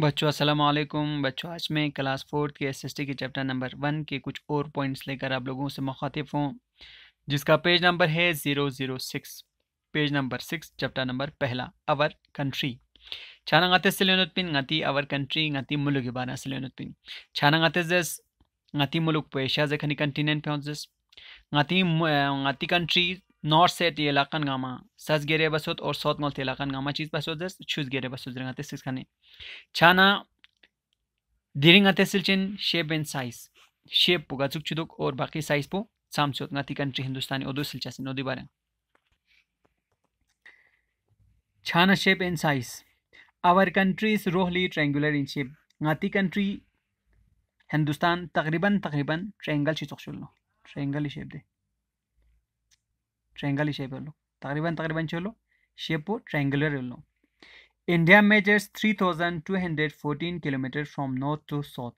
बच्चों अस्सलाम वालेकुम बच्चों आज मैं क्लास फोर्थ के एसएसटी के चैप्टर नंबर वन के कुछ और पॉइंट्स लेकर आप लोगों से मुखातिब हूँ जिसका पेज नंबर है zero zero six page number six chapter number पहला अवर कंट्री छाना गाते सिलेनुद्दीन गति अवर कंट्री गति मुल्क इबारा सिलेनुद्दीन छाना गाते जस गति मुल्क पेशा जखनी कंटिनेंट पे जस गति गति country Nor set yelakan gama. Saz geriye basot or sot mal yelakan gama çiz basodres. Çüz geriye basod zırngate siz kane. Çana diringate silçin shape and size. Shape bu gazuk çuduk or baki size bu. Samsot ngati country Hindustani odu silçasin odu bara. Chana shape and size. Our country is roughly triangular in shape. Ngati country Hindustan takriban takriban triangle çizok şulno. Triangle shape de. Triangle shape येलो तकरीबन तकरीबन चलो shape triangular येलो India measures three thousand two hundred fourteen kilometre from north to south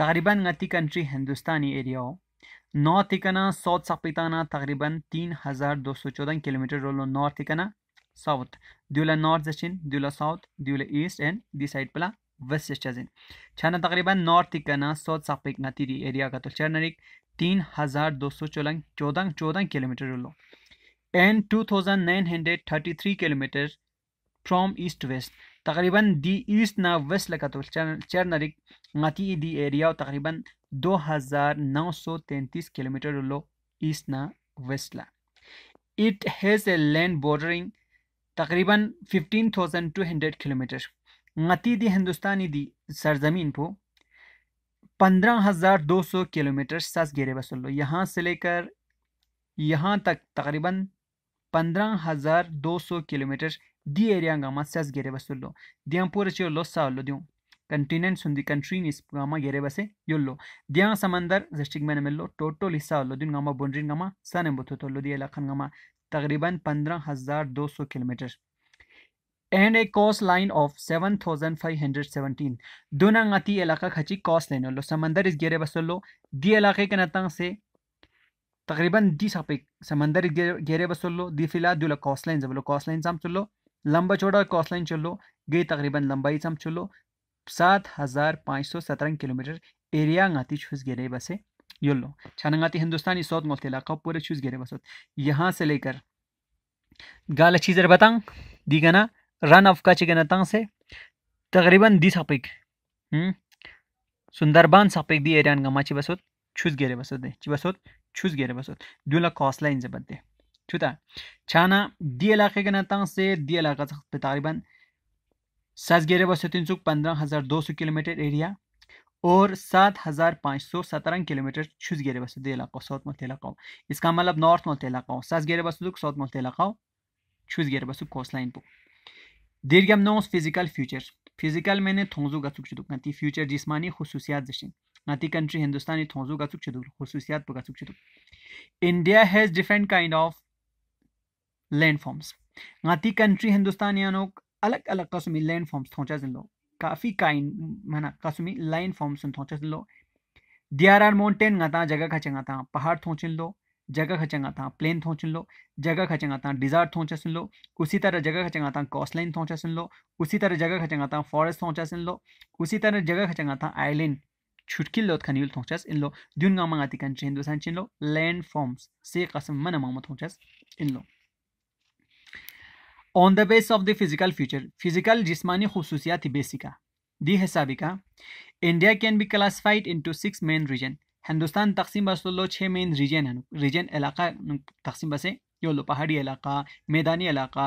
तकरीबन गति country हिंदुस्तानी area हो north इकना साउथ सपिताना तकरीबन तीन हज़ार दो सौ चौदह किलोमीटर रोलो नॉर्थ इकना साउथ दिवला नॉर्थ दक्षिण दिवला साउथ दिवला ईस्ट एंड दी साइड पला वेस्ट स्टेशन छाना तकरीबन नॉर्थ इकना साउथ सपिक नतीरी एरिया का तो चरनरिक तीन हज़ार दो सौ चौदह चौदह चौदह किलोमीटर रोलो and three kilometre from east west तकरीबन दी ईस्ट ना वेस्ट लगा तो चर नरिक नती दी एरिया तकरीबन 2933 किलोमीटर लो ईस्ट ना वेस्ट ला it has a land bordering तकरीबन हंड्रेड किलोमीटर नती दी हिंदुस्तानी दी सरजमीन पो 15,200 किलोमीटर सस गेरे बसल लो यहाँ से लेकर यहाँ तक तकरीबन पंद्रह हज़ार दो सौ किलोमीटर दी एरिया गामा सस गेरे बसुल्लो दियां पूरे चो लो सा लो दियो कंटिनेंट सुंदी कंट्री इस गामा गेरे बसे यो लो दियां समंदर जस्टिक मैंने मिल लो टोटल हिस्सा लो दिन गामा बाउंड्री गामा सने बुथो लो दिया लखन गामा तकरीबन पंद्रह हज़ार दो सौ kilometre and a coast line of seven thousand five hundred seventeen दोनों अति इलाका खची कॉस्ट लेने लो समंदर इस गेरे बसुल्लो दी इलाके के नतंग से तकरीबन दी सापे समंदर घेरे बस लो दी फिलहाल दुला कॉस्ट लाइन बोलो कॉस्ट लाइन साम चुलो लंबा चौड़ा कॉस्ट लाइन चुलो गई तकरीबन लंबाई साम चुलो सात हज़ार पाँच सौ सत्रह किलोमीटर एरिया गाती छुस घेरे बसे योलो छानंगाती हिंदुस्तानी सौत मोलते इलाका पूरे छुस घेरे बसोत यहाँ से लेकर गाल अच्छी जर बतांग दी गना रन ऑफ कच गना तंग से तकरीबन दी सापिक सुंदरबान सापिक दी एरियान गमाची बसोत छुस घेरे बसोत दे ची बसोत chuzgeri basot dula kosla zabadde chuta chana di alaqe से natang se di alaqa pe taqriban sazgeri basot insuk 15200 kilometre area और 7517 किलोमीटर छुज गेरे बस दे इलाका सौत मत इलाका इसका मतलब नॉर्थ मत इलाका सास गेरे बस दुख सौत मत इलाका छुज गेरे बस कोस्ट लाइन पो दीर्घम नोस फिजिकल फ्यूचर फिजिकल मैंने थोंजो गसुक चुदुक नती फ्यूचर जिसमानी खसूसियात जशन नाती कंट्री हिंदुस्तानी थोजो का सुख छतु खसूसियात पर सुख छतु India has different kind of land forms नाती कंट्री हिंदुस्तानियानों अलग अलग कसमी लैंड फॉर्म्स थोचा जिन लो काफी काइंड माना कसुमी लैंड फॉर्म्स थोचा जिन लो दियार आर माउंटेन गाता जगह खचंगा था पहाड़ थो थोचिन लो जगह खचंगा था प्लेन थोचिन लो जगह खचंगा था डिजार्ट थोचा सुन लो उसी तरह जगह चंगा था कॉस्ट लाइन थोचा सुन लो उसी तरह जगह खचंगा था फॉरेस्ट थोचा सुन लो उसी तरह जगह खचंगा था आइलैंड छुटकी लोत खनील थों इन लो दुन गा कन छिन दो सन लो लैंड फॉर्म्स से कसम मन मंग मथों इन लो on the base of the physical feature physical जिस्मानी खصوصियत बेसिका दी हिसाबिका India can be classified into six main region हिंदुस्तान तकसीम बसलो छह मेन रीजन है रीजन इलाका तकसीम बसे यो लो पहाड़ी इलाका मैदानी इलाका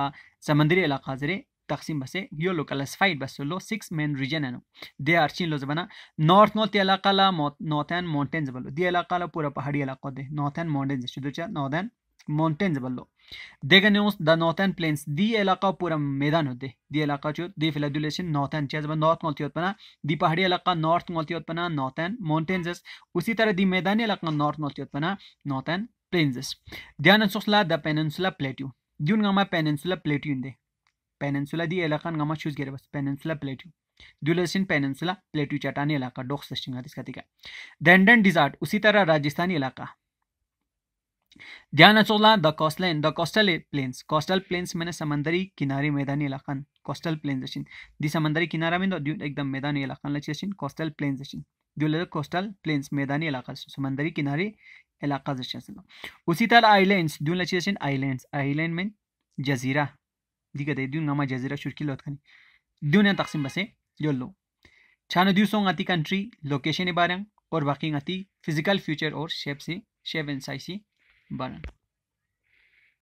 समंदरी इलाका जरे تقسیم بسه یو لوکالسفاید بس لو 6 مین ریجن انو دی ارچین لو زبنا نارث نورت علاقہ لا نورثن माउंटेन्स बलो دی علاقہ ला पूरा पहाड़ी इलाका दे नॉर्थन माउंटेन्स शुदुचा नॉर्थन माउंटेन्स बलो देगा न्यूज द नॉर्थन प्लेन्स दी इलाका पूरा मैदान होते दी इलाका जो दी फिलाडुलेशन नॉर्थन चेज नॉर्थ मोलती उत्पना दी पहाड़ी इलाका नॉर्थ मोलती उत्पना नॉर्थन माउंटेन्स उसी तरह दी मैदानी इलाका नॉर्थ मोलती नॉर्थ एंड प्लेन्स ध्यान सुखला द पेनिनसुला प्लेट्यू दून में पेनिनसुला प्लेट्यू दे पेनसुला दी इलाका गमा छुस गेरे बस पेनसुला दुलसिन पेनसुला प्लेट्यू चटानी इलाका डोक सस्टिंगा डिजार्ट उसी तरह राजस्थानी इलाका ध्यान अचोला the coastland the coastal plains coastal plains मैंने समंदरी किनारे मैदानी इलाका कोस्टल प्लेन्स अशिन दी समंदरी किनारा में एकदम मैदानी इलाका लची अशिन कोस्टल प्लेन्स अशिन जो कोस्टल प्लेन्स मैदानी इलाका समंदरी किनारे इलाका उसी तरह आइलैंड्स दून लची अशिन आइलैंड्स आइलैंड में जजीरा ديكا ديون غاما جزيرة شركي لو تخاني तकसीम बसे जो लो छानो दिवसों आती कंट्री लोकेशन बारंग और बाकी आती फिजिकल फ्यूचर और शेप से शेप एंड साइज बारंग